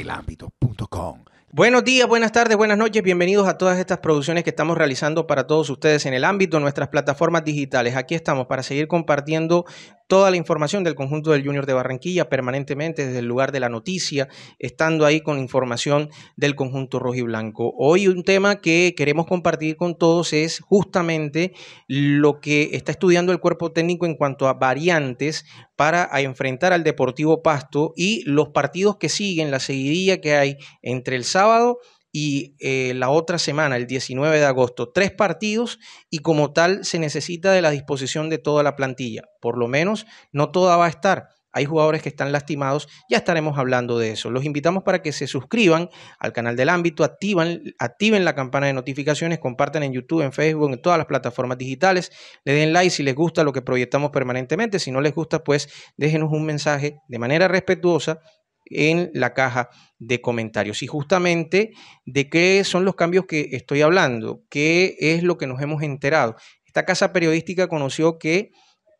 elámbito.com. Buenos días, buenas tardes, buenas noches. Bienvenidos a todas estas producciones que estamos realizando para todos ustedes en el ámbito de nuestras plataformas digitales. Aquí estamos para seguir compartiendo toda la información del conjunto del Junior de Barranquilla permanentemente desde el lugar de la noticia, estando ahí con información del conjunto rojo y blanco. Hoy un tema que queremos compartir con todos es justamente lo que está estudiando el cuerpo técnico en cuanto a variantes para enfrentar al Deportivo Pasto y los partidos que siguen, la seguidilla que hay entre el sábado y eh, la otra semana, el 19 de agosto. Tres partidos y como tal se necesita de la disposición de toda la plantilla. Por lo menos no toda va a estar hay jugadores que están lastimados, ya estaremos hablando de eso. Los invitamos para que se suscriban al canal del ámbito, activen la campana de notificaciones, compartan en YouTube, en Facebook, en todas las plataformas digitales, le den like si les gusta lo que proyectamos permanentemente, si no les gusta, pues déjenos un mensaje de manera respetuosa en la caja de comentarios. Y justamente de qué son los cambios que estoy hablando, qué es lo que nos hemos enterado. Esta casa periodística conoció que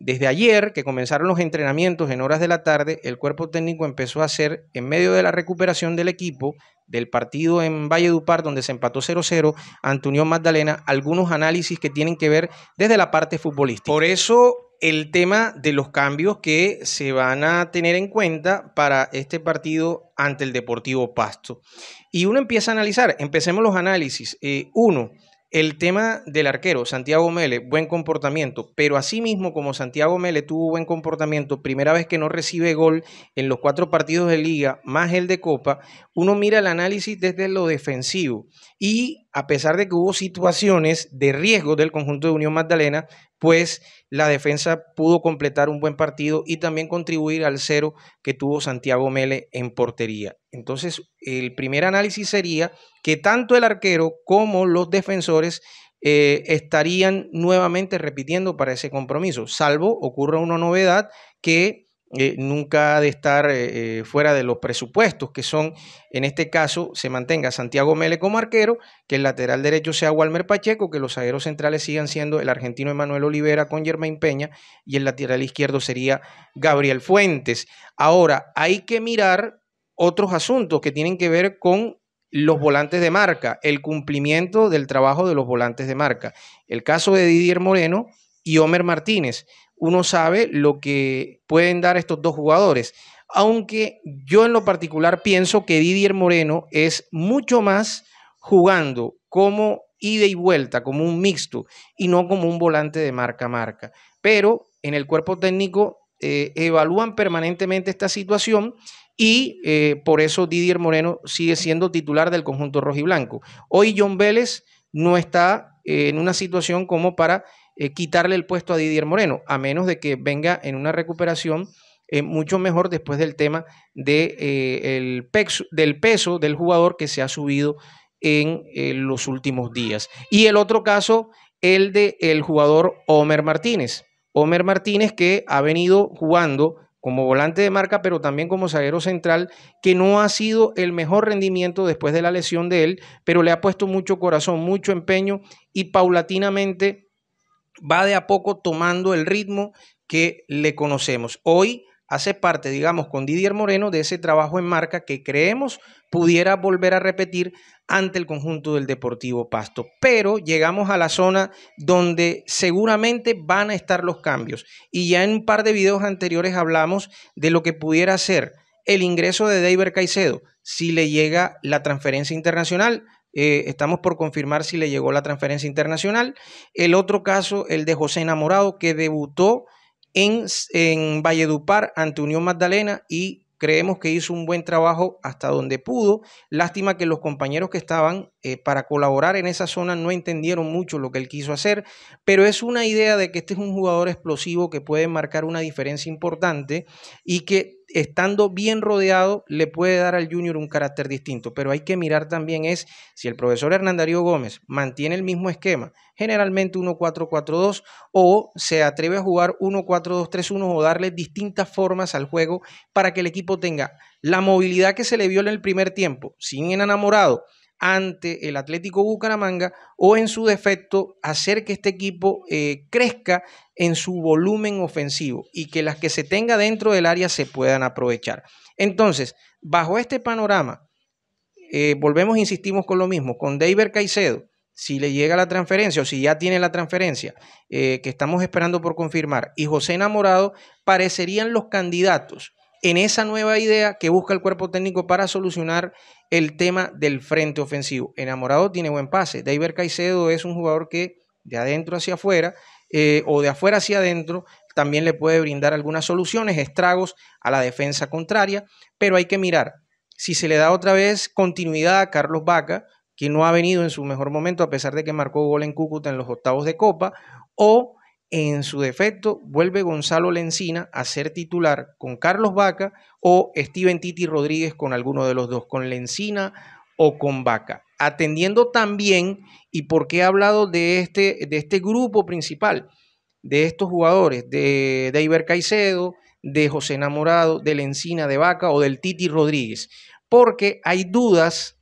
desde ayer, que comenzaron los entrenamientos en horas de la tarde, el cuerpo técnico empezó a hacer, en medio de la recuperación del equipo, del partido en Valle Valledupar, donde se empató 0-0 ante Unión Magdalena, algunos análisis que tienen que ver desde la parte futbolística. Por eso el tema de los cambios que se van a tener en cuenta para este partido ante el Deportivo Pasto. Y uno empieza a analizar, empecemos los análisis. Eh, uno, el tema del arquero, Santiago Mele, buen comportamiento, pero asimismo como Santiago Mele tuvo buen comportamiento, primera vez que no recibe gol en los cuatro partidos de liga, más el de copa, uno mira el análisis desde lo defensivo y a pesar de que hubo situaciones de riesgo del conjunto de Unión Magdalena, pues la defensa pudo completar un buen partido y también contribuir al cero que tuvo Santiago Mele en portería. Entonces, el primer análisis sería que tanto el arquero como los defensores eh, estarían nuevamente repitiendo para ese compromiso, salvo ocurra una novedad que eh, nunca ha de estar eh, eh, fuera de los presupuestos, que son, en este caso, se mantenga Santiago Mele como arquero, que el lateral derecho sea Walmer Pacheco, que los zagueros centrales sigan siendo el argentino Emanuel Olivera con Germain Peña, y el lateral izquierdo sería Gabriel Fuentes. Ahora, hay que mirar otros asuntos que tienen que ver con los volantes de marca, el cumplimiento del trabajo de los volantes de marca. El caso de Didier Moreno y Homer Martínez uno sabe lo que pueden dar estos dos jugadores. Aunque yo en lo particular pienso que Didier Moreno es mucho más jugando como ida y vuelta, como un mixto, y no como un volante de marca a marca. Pero en el cuerpo técnico eh, evalúan permanentemente esta situación y eh, por eso Didier Moreno sigue siendo titular del conjunto rojo blanco. Hoy John Vélez no está eh, en una situación como para eh, quitarle el puesto a Didier Moreno, a menos de que venga en una recuperación eh, mucho mejor después del tema eh, del peso del jugador que se ha subido en los últimos días. Y el otro caso, el de el jugador Homer Martínez. Homer Martínez que ha venido jugando como volante de marca, pero también como zaguero central, que no ha sido el mejor rendimiento después de la lesión de él, pero le ha puesto mucho corazón, mucho empeño y paulatinamente va de a poco tomando el ritmo que le conocemos. Hoy hace parte, digamos, con Didier Moreno de ese trabajo en marca que creemos pudiera volver a repetir ante el conjunto del Deportivo Pasto. Pero llegamos a la zona donde seguramente van a estar los cambios. Y ya en un par de videos anteriores hablamos de lo que pudiera ser el ingreso de David Caicedo si le llega la transferencia internacional eh, estamos por confirmar si le llegó la transferencia internacional. El otro caso, el de José Enamorado, que debutó en, en Valledupar ante Unión Magdalena y creemos que hizo un buen trabajo hasta donde pudo. Lástima que los compañeros que estaban eh, para colaborar en esa zona no entendieron mucho lo que él quiso hacer, pero es una idea de que este es un jugador explosivo que puede marcar una diferencia importante y que estando bien rodeado, le puede dar al junior un carácter distinto. Pero hay que mirar también es si el profesor Hernán Darío Gómez mantiene el mismo esquema, generalmente 1-4-4-2, o se atreve a jugar 1-4-2-3-1 o darle distintas formas al juego para que el equipo tenga la movilidad que se le vio en el primer tiempo, sin enamorado, ante el Atlético Bucaramanga o en su defecto hacer que este equipo eh, crezca en su volumen ofensivo y que las que se tenga dentro del área se puedan aprovechar. Entonces, bajo este panorama, eh, volvemos, insistimos con lo mismo, con David Caicedo, si le llega la transferencia o si ya tiene la transferencia eh, que estamos esperando por confirmar, y José Enamorado, parecerían los candidatos en esa nueva idea que busca el cuerpo técnico para solucionar el tema del frente ofensivo. Enamorado tiene buen pase. David Caicedo es un jugador que de adentro hacia afuera eh, o de afuera hacia adentro también le puede brindar algunas soluciones, estragos a la defensa contraria, pero hay que mirar si se le da otra vez continuidad a Carlos Vaca, que no ha venido en su mejor momento a pesar de que marcó gol en Cúcuta en los octavos de Copa, o en su defecto vuelve Gonzalo Lencina a ser titular con Carlos Vaca o Steven Titi Rodríguez con alguno de los dos, con Lencina o con Vaca. Atendiendo también, y porque he hablado de este, de este grupo principal, de estos jugadores, de, de Iber Caicedo, de José Enamorado, de Lencina de Vaca o del Titi Rodríguez, porque hay dudas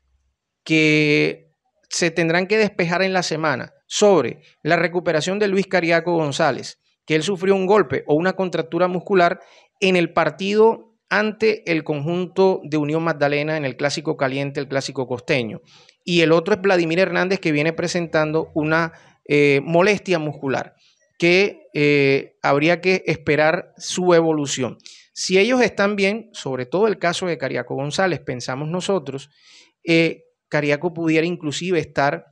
que se tendrán que despejar en la semana sobre la recuperación de Luis Cariaco González, que él sufrió un golpe o una contractura muscular en el partido ante el conjunto de Unión Magdalena en el clásico caliente, el clásico costeño. Y el otro es Vladimir Hernández que viene presentando una eh, molestia muscular que eh, habría que esperar su evolución. Si ellos están bien, sobre todo el caso de Cariaco González, pensamos nosotros, eh, Cariaco pudiera inclusive estar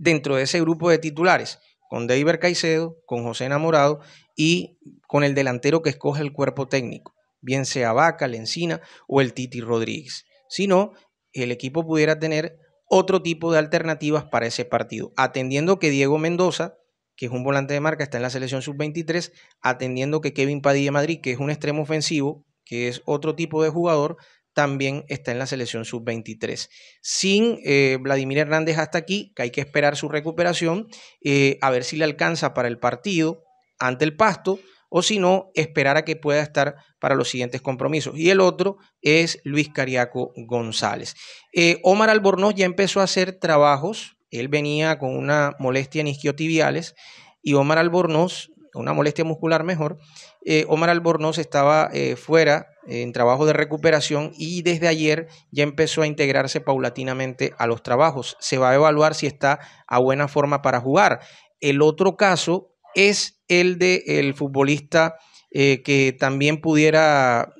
dentro de ese grupo de titulares, con David Caicedo, con José Enamorado y con el delantero que escoge el cuerpo técnico, bien sea Vaca, Lencina o el Titi Rodríguez. Si no, el equipo pudiera tener otro tipo de alternativas para ese partido, atendiendo que Diego Mendoza, que es un volante de marca, está en la selección sub-23, atendiendo que Kevin Padilla Madrid, que es un extremo ofensivo, que es otro tipo de jugador, también está en la selección sub-23. Sin eh, Vladimir Hernández hasta aquí, que hay que esperar su recuperación, eh, a ver si le alcanza para el partido ante el pasto o si no, esperar a que pueda estar para los siguientes compromisos. Y el otro es Luis Cariaco González. Eh, Omar Albornoz ya empezó a hacer trabajos, él venía con una molestia en isquiotibiales y Omar Albornoz, una molestia muscular mejor, eh, Omar Albornoz estaba eh, fuera eh, en trabajo de recuperación y desde ayer ya empezó a integrarse paulatinamente a los trabajos. Se va a evaluar si está a buena forma para jugar. El otro caso es el del futbolista que también pudiera,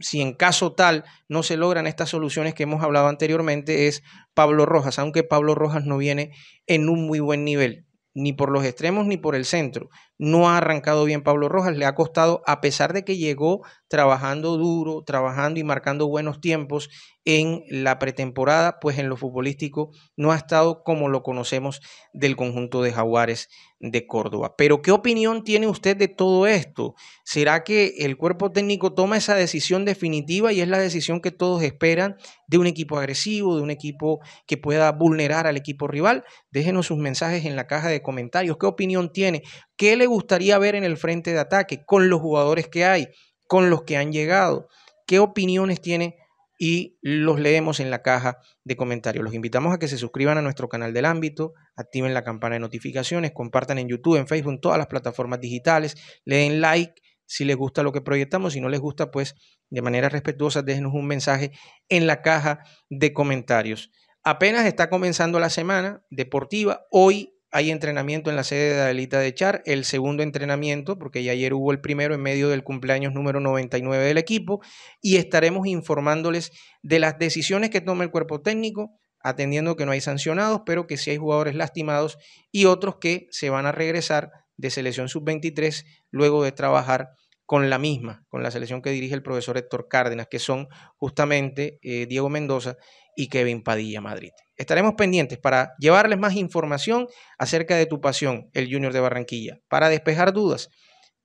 si en caso tal no se logran estas soluciones que hemos hablado anteriormente, es Pablo Rojas, aunque Pablo Rojas no viene en un muy buen nivel ni por los extremos ni por el centro. No ha arrancado bien Pablo Rojas, le ha costado, a pesar de que llegó trabajando duro, trabajando y marcando buenos tiempos en la pretemporada, pues en lo futbolístico no ha estado como lo conocemos del conjunto de Jaguares de Córdoba. Pero ¿qué opinión tiene usted de todo esto? ¿Será que el cuerpo técnico toma esa decisión definitiva y es la decisión que todos esperan de un equipo agresivo, de un equipo que pueda vulnerar al equipo rival? Déjenos sus mensajes en la caja de comentarios. ¿Qué opinión tiene? ¿Qué le gustaría ver en el frente de ataque con los jugadores que hay, con los que han llegado? ¿Qué opiniones tiene y los leemos en la caja de comentarios. Los invitamos a que se suscriban a nuestro canal del ámbito, activen la campana de notificaciones, compartan en YouTube, en Facebook, en todas las plataformas digitales, le den like si les gusta lo que proyectamos, si no les gusta, pues de manera respetuosa déjenos un mensaje en la caja de comentarios. Apenas está comenzando la semana deportiva, hoy hay entrenamiento en la sede de Adelita de Char, el segundo entrenamiento, porque ya ayer hubo el primero en medio del cumpleaños número 99 del equipo, y estaremos informándoles de las decisiones que toma el cuerpo técnico, atendiendo que no hay sancionados, pero que sí hay jugadores lastimados y otros que se van a regresar de selección sub-23 luego de trabajar con la misma, con la selección que dirige el profesor Héctor Cárdenas, que son justamente eh, Diego Mendoza y Kevin Padilla Madrid. Estaremos pendientes para llevarles más información acerca de tu pasión, el Junior de Barranquilla. Para despejar dudas,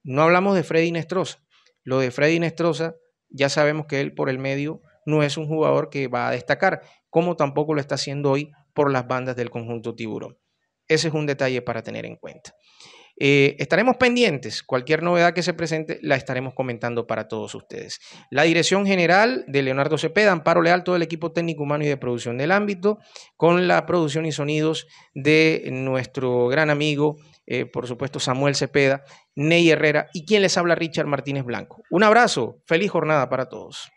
no hablamos de Freddy Nestroza. Lo de Freddy Nestroza, ya sabemos que él por el medio no es un jugador que va a destacar, como tampoco lo está haciendo hoy por las bandas del conjunto tiburón. Ese es un detalle para tener en cuenta. Eh, estaremos pendientes. Cualquier novedad que se presente la estaremos comentando para todos ustedes. La dirección general de Leonardo Cepeda, Amparo Leal, todo el equipo técnico humano y de producción del ámbito, con la producción y sonidos de nuestro gran amigo, eh, por supuesto, Samuel Cepeda, Ney Herrera y quien les habla, Richard Martínez Blanco. Un abrazo, feliz jornada para todos.